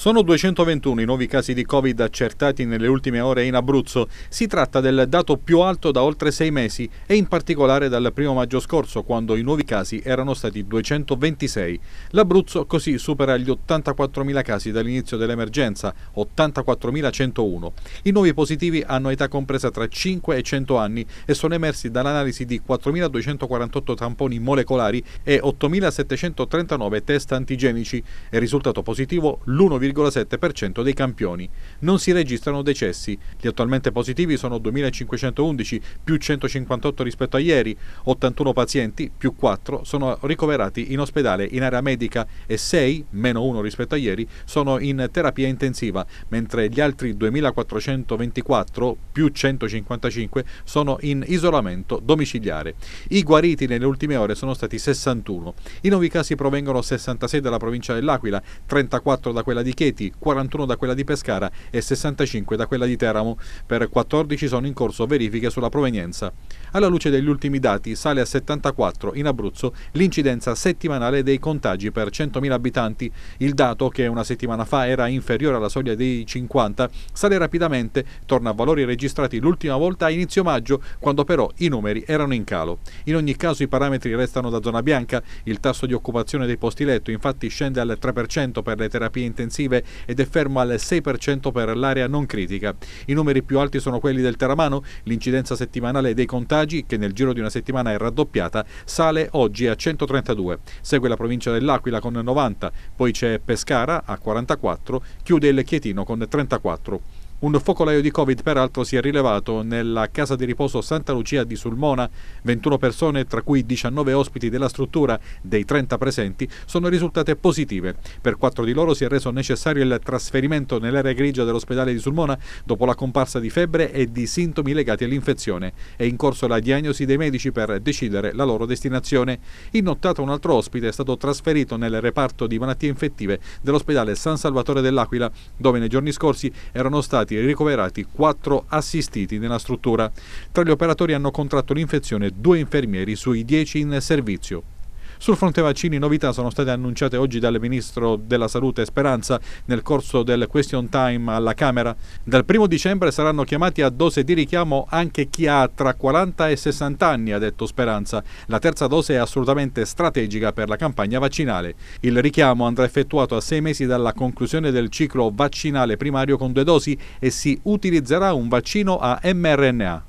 Sono 221 i nuovi casi di Covid accertati nelle ultime ore in Abruzzo. Si tratta del dato più alto da oltre sei mesi e in particolare dal primo maggio scorso, quando i nuovi casi erano stati 226. L'Abruzzo così supera gli 84.000 casi dall'inizio dell'emergenza, 84.101. I nuovi positivi hanno età compresa tra 5 e 100 anni e sono emersi dall'analisi di 4.248 tamponi molecolari e 8.739 test antigenici. Il risultato positivo l'1,5% l'8,7% dei campioni. Non si registrano decessi. Gli attualmente positivi sono 2511 più 158 rispetto a ieri, 81 pazienti più 4 sono ricoverati in ospedale in area medica e 6, meno 1 rispetto a ieri, sono in terapia intensiva, mentre gli altri 2424 più 155 sono in isolamento domiciliare. I guariti nelle ultime ore sono stati 61. I nuovi casi provengono 66 dalla provincia dell'Aquila, 34 da quella di Chiesa, Chieti, 41 da quella di Pescara e 65 da quella di Teramo. Per 14 sono in corso verifiche sulla provenienza. Alla luce degli ultimi dati sale a 74 in Abruzzo l'incidenza settimanale dei contagi per 100.000 abitanti. Il dato, che una settimana fa era inferiore alla soglia dei 50, sale rapidamente, torna a valori registrati l'ultima volta a inizio maggio, quando però i numeri erano in calo. In ogni caso i parametri restano da zona bianca, il tasso di occupazione dei posti letto infatti scende al 3% per le terapie intensive negative ed è fermo al 6% per l'area non critica. I numeri più alti sono quelli del Teramano, l'incidenza settimanale dei contagi, che nel giro di una settimana è raddoppiata, sale oggi a 132. Segue la provincia dell'Aquila con 90, poi c'è Pescara a 44, chiude il Chietino con 34. Un focolaio di Covid peraltro si è rilevato nella casa di riposo Santa Lucia di Sulmona. 21 persone, tra cui 19 ospiti della struttura, dei 30 presenti, sono risultate positive. Per 4 di loro si è reso necessario il trasferimento nell'area grigia dell'ospedale di Sulmona dopo la comparsa di febbre e di sintomi legati all'infezione. È in corso la diagnosi dei medici per decidere la loro destinazione. In nottata un altro ospite è stato trasferito nel reparto di malattie infettive dell'ospedale San Salvatore dell'Aquila, dove nei giorni scorsi erano stati stati ricoverati 4 assistiti nella struttura. Tra gli operatori hanno contratto l'infezione due infermieri sui 10 in servizio. Sul fronte vaccini novità sono state annunciate oggi dal Ministro della Salute Speranza nel corso del question time alla Camera. Dal 1 dicembre saranno chiamati a dose di richiamo anche chi ha tra 40 e 60 anni, ha detto Speranza. La terza dose è assolutamente strategica per la campagna vaccinale. Il richiamo andrà effettuato a sei mesi dalla conclusione del ciclo vaccinale primario con due dosi e si utilizzerà un vaccino a mRNA.